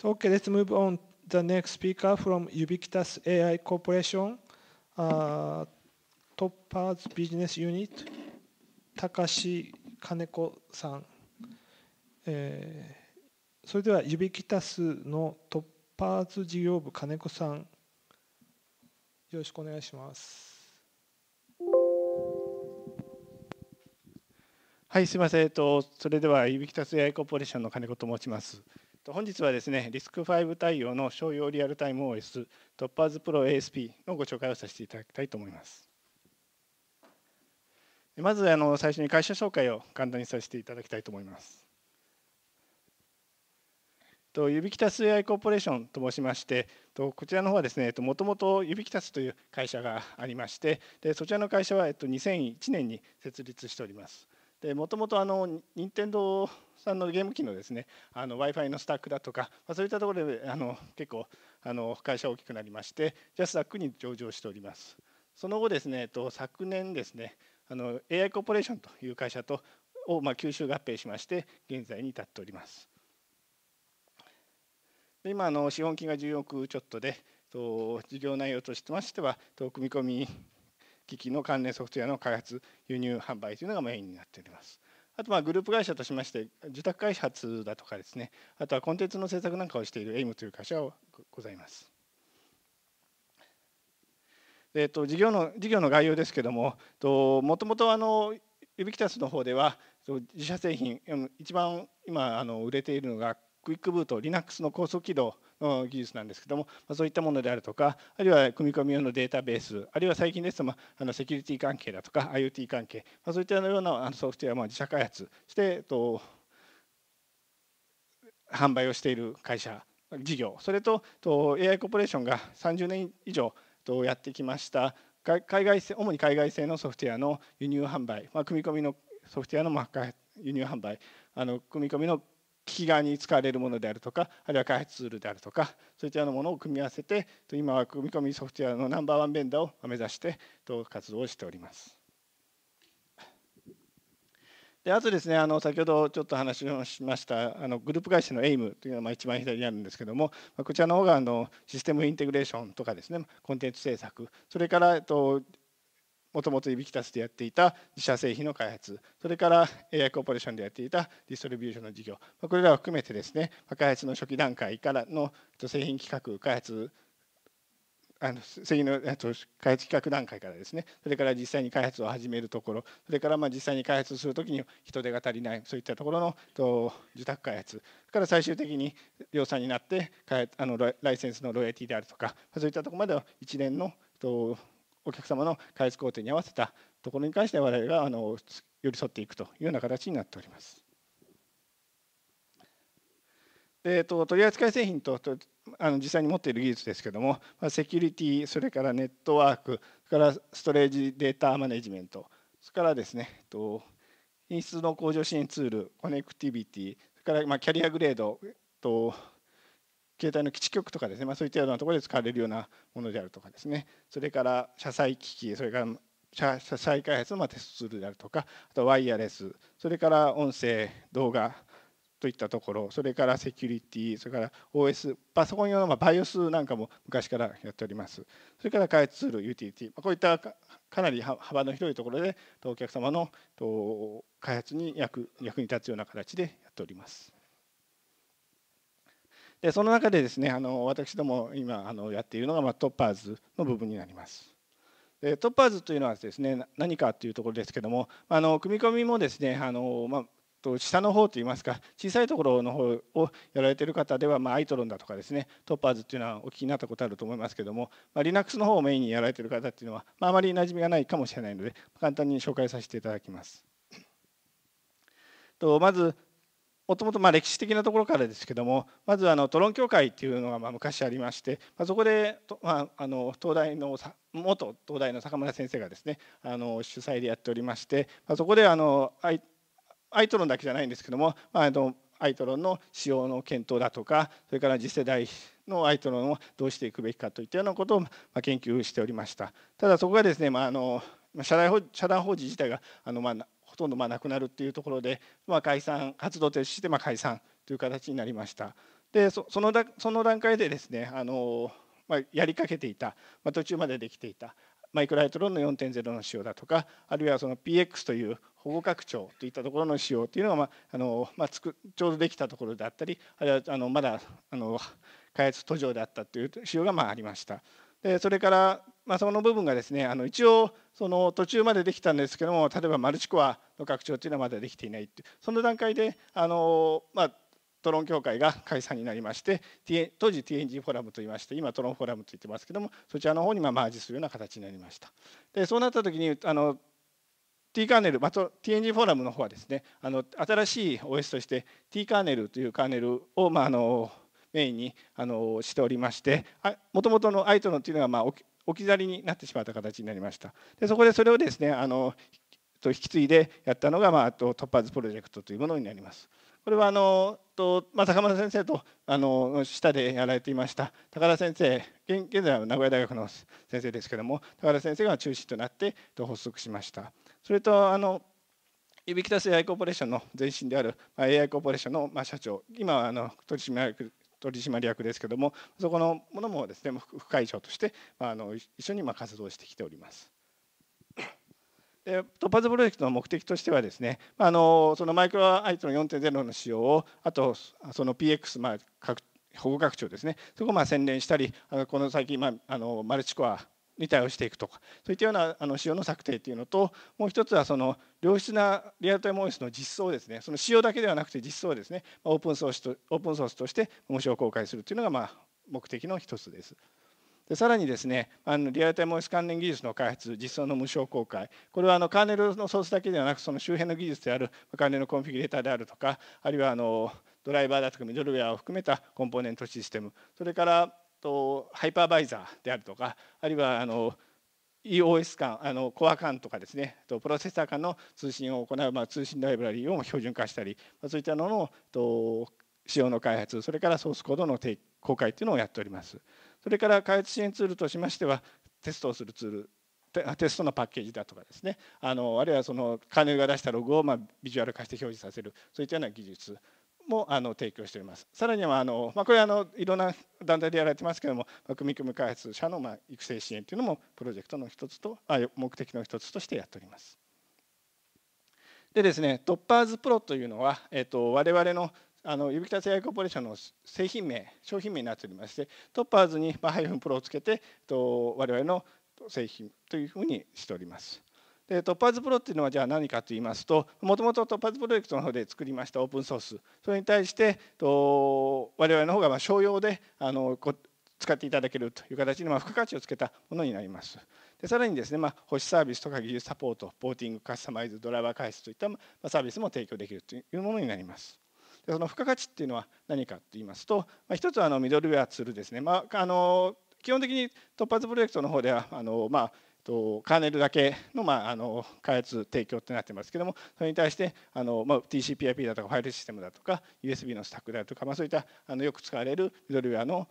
So, okay, let's move on. The next speaker from Ubiquitous AI Corporation, uh, Topaz Business Unit, Takashi Kaneko-san. えー、それでは、u b i q u i t o s のトッパーズ事業部、金子さん、よろしくお願いします。はい、すみません。えっと、それでは、u b i q u i t o s AI コーポレーションの金子と申します。本日はですね、リスク5対応の商用リアルタイム OS トッパーズプロ ASP のご紹介をさせていただきたいと思います。まずあの最初に会社紹介を簡単にさせていただきたいと思います。とユビキタス AI コーポレーションと申しましてとこちらの方はですねもともとユビキタスという会社がありましてでそちらの会社はえっと2001年に設立しております。でもともとあの任天堂さんのゲーム機のですねあの w i f i のスタックだとか、まあ、そういったところであの結構あの会社大きくなりましてジャスダックに上場しておりますその後ですね、えっと、昨年ですねあの AI コーポレーションという会社とをまあ吸収合併しまして現在に至っておりますで今あの資本金が1 0億ちょっとでと事業内容としてましてはと組み込み機器の関連ソフトウェアの開発輸入販売というのがメインになっております。あとまあグループ会社としまして受託開発だとかですねあとはコンテンツの制作なんかをしている AIM という会社はございます。えー、と事業の事業の概要ですけどもともともとあのユビキタスの方では自社製品一番今あの売れているのがクイックブート Linux の高速起動技術なんですけども、まそういったものであるとかあるいは組み込み用のデータベースあるいは最近ですと、まあ、のセキュリティ関係だとか IoT 関係、まそういったようなソフトウェアを自社開発して、えっと、販売をしている会社事業それとと AI コーポレーションが30年以上とやってきました海外製主に海外製のソフトウェアの輸入販売、まあ、組み込みのソフトウェアのまあ輸入販売あの組み込みの機器側に使われるものであるとかあるいは開発ツールであるとかそういったようなものを組み合わせて今は組み込みソフトウェアのナンバーワンベンダーを目指して活動をしております。であとですねあの先ほどちょっと話をしましたあのグループ会社の AIM というのがまあ一番左にあるんですけどもこちらの方があのシステムインテグレーションとかですねコンテンツ制作それから、えっと、もともといびきたすでやっていた自社製品の開発、それから AI コーポレーションでやっていたディストリビューションの事業、これらを含めてですね、開発の初期段階からの製品企画、開発、あの製品の開発企画段階からですね、それから実際に開発を始めるところ、それからまあ実際に開発するときに人手が足りない、そういったところのと受託開発、から最終的に量産になって、あのライセンスのロイヤティであるとか、そういったところまでは一連のとお客様の開発工程に合わせたところに関して我々があの寄り添っていくというような形になっております。でと取扱い製品ととあの実際に持っている技術ですけどもセキュリティそれからネットワークそれからストレージデータマネジメントそれからですねと品質の向上支援ツールコネクティビティそれからまキャリアグレードと携帯の基地局とかですね、まあ、そういったようなところで使われるようなものであるとかですねそれから車載機器それから車載開発のまあテストツールであるとかあとワイヤレスそれから音声動画といったところそれからセキュリティそれから OS パソコン用のまあ BIOS なんかも昔からやっておりますそれから開発ツールユーティ UTT こういったかなり幅の広いところでお客様の開発に役役に立つような形でやっております。でその中でですねあの私ども今あのやっているのが、まあ、トッパーズの部分になります。でトッパーズというのはですね何かというところですけどもあの組み込みもですねあの、まあ、と下の方といいますか小さいところの方をやられている方では、まあ、アイトロンだとかですねトッパーズというのはお聞きになったことあると思いますけども、まあ、Linux の方をメインにやられている方っていうのは、まあ、あまり馴染みがないかもしれないので簡単に紹介させていただきます。とまずもともと歴史的なところからですけどもまずあのトロン協会というのがまあ昔ありまして、まあ、そこでと、まあ、あの東大の元東大の坂村先生がですねあの主催でやっておりまして、まあ、そこであのアイアイトロンだけじゃないんですけども、まあ、あのアイトロンの使用の検討だとかそれから次世代のアイトロンをどうしていくべきかといったようなことを研究しておりましたただそこがですね、まあ、あの社団法人自体があの、まあ、とんどまあなくなるっていうところで、まあ、解散活動停止してまあ解散という形になりました。でそのだその段階でですねあの、まあ、やりかけていた、まあ、途中までできていたマイクライトロンの4.0の仕様だとかあるいはその PX という保護拡張といったところの仕様というのが、まああのまあ、つくちょうどできたところであったりあるいはあのまだあの開発途上であったという仕様がまあありました。でそれからまあ、その部分がですねあの一応その途中までできたんですけども例えばマルチコアの拡張というのはまだできていないってその段階であの、まあ、トロン協会が解散になりまして当時 TNG フォーラムといいまして今トロンフォーラムと言ってますけどもそちらの方にまマージするような形になりました。でそうなった時にあの T カーネル、まあ、TNG フォーラムの方はですねあの新しい OS として T カーネルというカーネルを、まあ、あのメインにあのしておりましてもともとの ITON というのが、まあ、置き去りになってしまった形になりました。でそこでそれをですねあのと引き継いでやったのが、まあ、と突発プロジェクトというものになります。これはあのと、まあ、坂本先生とあの下でやられていました高田先生現在は名古屋大学の先生ですけども高田先生が中心となってと発足しました。それとあのユビキタス AI コーポレーションの前身である AI コーポレーションの社長、今はあの取締役取締役ですけどもそこのものもですね副会長として、まあ、あの一緒にま活動してきております。でトパズプロジェクトの目的としてはですねあのそのマイクロアイトの4.0の使用をあとその PX、まあ、保護拡張ですねそこをまあ洗練したりこの最近、まあ、あのマルチコア理体をしていくとかそういったようなあの仕様の策定っていうのともう一つはその良質なリアルタイム OS の実装ですねその仕様だけではなくて実装ですねオープンソースとオープンソースとして無償公開するというのがまあ目的の一つです。でさらにですねあのリアルタイム OS 関連技術の開発実装の無償公開これはあのカーネルのソースだけではなくその周辺の技術であるカーネルのコンフィギュレーターであるとかあるいはあのドライバーだとかミドルウェアを含めたコンポーネントシステムそれからとハイパーバイザーであるとかあるいはあの EOS 間あのコア間とかですねプロセッサー間の通信を行う、まあ、通信ライブラリを標準化したり、まあ、そういったののと仕様の開発それからソースコードの公開というのをやっておりますそれから開発支援ツールとしましてはテストをするツールテストのパッケージだとかですねあのあるいはそのカーネルが出したログをまビジュアル化して表示させるそういったような技術もあの提供しております。さらにはあの、まあ、これはあのいろんな団体でやられてますけども、組み組み開発者のまあ育成支援というのもプロジェクトの一つとあ目的の一つとしてやっております。でですね、トッパーズプロというのは、えっと、我々のあの指北製薬コーポレーションの製品名商品名になっておりましてトッパーズにハイフンプロをつけてと我々の製品というふうにしております。でトッパーズプロっていうのはじゃあ何かと言いますともともとトッパーズプロジェクトの方で作りましたオープンソースそれに対してと我々の方がま商用であの使っていただけるという形でま付加価値をつけたものになります。でさらにですね、まあ、保守サービスとか技術サポートポーティングカスタマイズドライバー開発といった、まサービスも提供できるというものになります。でその付加価値っていうのは何かと言いますと、まあ、一つはあのミドルウェアツールですね、まあ、あの基本的に突発プロジェクトの方ではあの、まあとカーネルだけの,、まあ、あの開発提供となってますけどもそれに対してあの、まあ、TCPIP だとかファイルシステムだとか USB のスタックだとか、まあ、そういったあのよく使われるミドルウェアの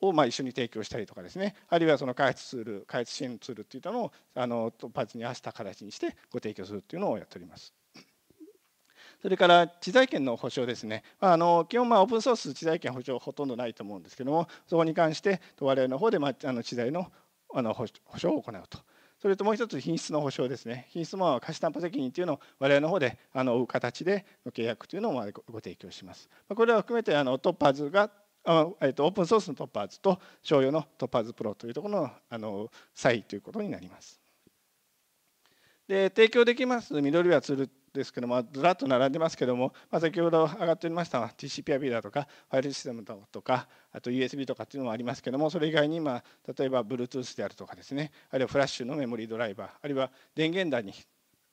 をまあ一緒に提供したりとかですねあるいはその開発ツール開発支援ツールっていったのをあのパーツに合わせた形にしてご提供するっていうのをやっております。それから知財権の保障ですね、まあ、あの基本まあオープンソース知財権保障ほとんどないと思うんですけどもそこに関して我々の方でまああの知財のあの保障を行うとそれともう一つ品質の保証ですね品質も貸し担保責任というのを我々の方であのう形での契約というのをご提供します。これを含めてあのトッパーズがあえっとオープンソースのトッパーズと商用のトッパーズプロというところのあの差異ということになります。で提供できますミドルウェアツールですけどもずらっと並んでますけども、まあ、先ほど上がっておりました TCPIP だとかファイルシステムだとかあと USB とかっていうのもありますけどもそれ以外に、まあ、例えば Bluetooth であるとかですねあるいはフラッシュのメモリードライバーあるいは電源台に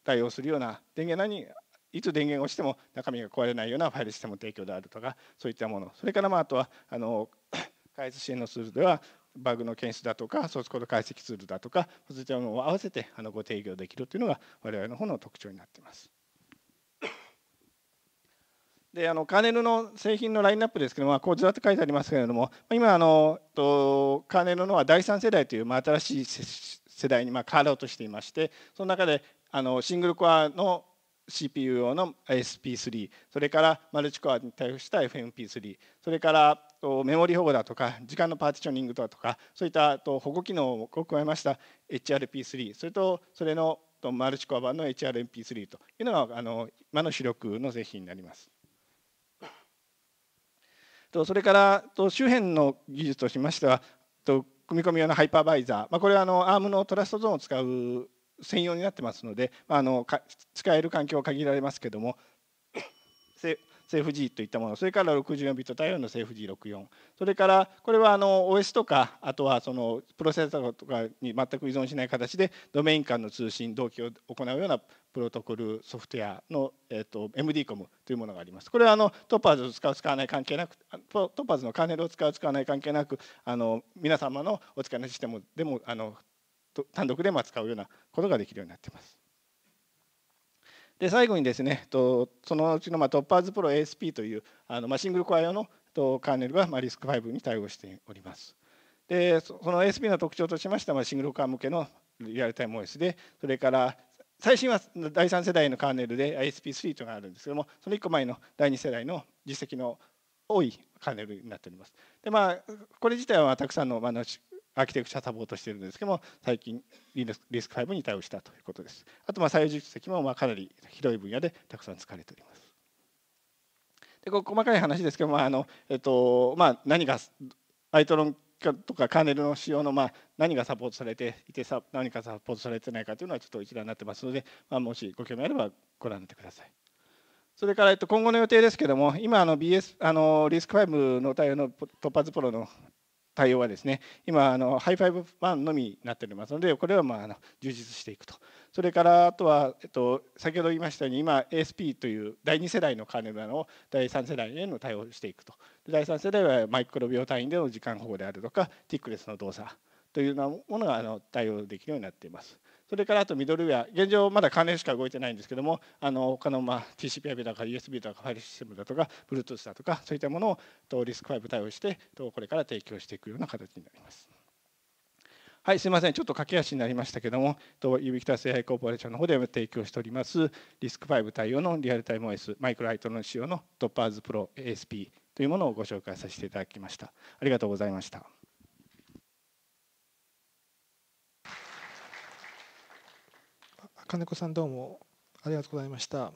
対応するような電源台にいつ電源をしても中身が壊れないようなファイルシステム提供であるとかそういったものそれからまああとはあの 開発支援のツールではバグの検出だとかソースコード解析ツールだとかそういったものを合わせてあのご提供できるというのが我々の方の特徴になっています。であのカーネルの製品のラインナップですけども、まあ、こちずらっと書いてありますけれども今あのとカーネルのは第3世代という、まあ、新しい世代にまあ変わろうとしていましてその中であのシングルコアの CPU 用の SP3 それからマルチコアに対応した FMP3 それからメモリ保護だとか時間のパーティショニングだとかそういった保護機能を加えました HRP3 それとそれのマルチコア版の HRMP3 というのがあの今の主力の製品になります。それから周辺の技術としましては組み込み用のハイパーバイザー、まあ、これはあの ARM のトラストゾーンを使う専用になってますので、まあ、あの使える環境は限られますけども CFG といったものそれから64ビット対応の CFG64 それからこれはあの OS とかあとはそのプロセッサーとかに全く依存しない形でドメイン間の通信同期を行うようなプロトコルソフトウェアの、えーと、MDCOM というものがあります。これはあのトパーズを使う使わない関係なくトパーズのカーネルを使う使わない関係なくあの皆様のお使いのシステムでもあの単独でまあ使うようなことができるようになっています。で最後にですねとそのうちのまあトッパーズプロ ASP というあのまあシングルコア用のとカーネルがまあリスク5に対応しております。でその ASP の特徴としましては、まあ、シングルコア向けのリアルタイム OS でそれから最新は第3世代のカーネルで ASP3 というのがあるんですけどもその1個前の第2世代の実績の多いカーネルになっております。でまあこれ自体はたくさんのまあアーキテクチャサポートしてるんですけども最近リリスク5に対応したということですあとまあ採用実績もまあかなり広い分野でたくさん使われておりますでこ細かい話ですけど、まああのえっとまあ、何がアイトロンとかカーネルの仕様のまあ何がサポートされていてさ何かサポートされてないかというのはちょっと一覧になってますので、まあ、もしご興味あればご覧になってください。それから、えっと、今後の予定ですけども、今あの BS、あのリスク5の対応のトッパズプロの対応はですね今あのハイファイブ版のみになっておりますのでこれはまああの充実していくとそれからあとは、えっと、先ほど言いましたように今 ASP という第2世代のカーネルなのを第3世代への対応していくと第3世代はマイクロ秒単位での時間保護であるとかティックレスの動作というようなものがあの対応できるようになっています。それからあとミドルウェア、現状まだ関連しか動いてないんですけども、あの他のまあ TCP/IP だとか USB だとかファイルシステムだとか Bluetooth だとかそういったものをとリスクブ対応してとこれから提供していくような形になります。はい、すみません、ちょっと駆け足になりましたけども、と指北製 AI コーポレーションの方で提供しております、リスクブ対応のリアルタイム OS、マイクロライトの仕様のトッパーズプロ ASP というものをご紹介させていただきました。ありがとうございました。金子さんどうもありがとうございました。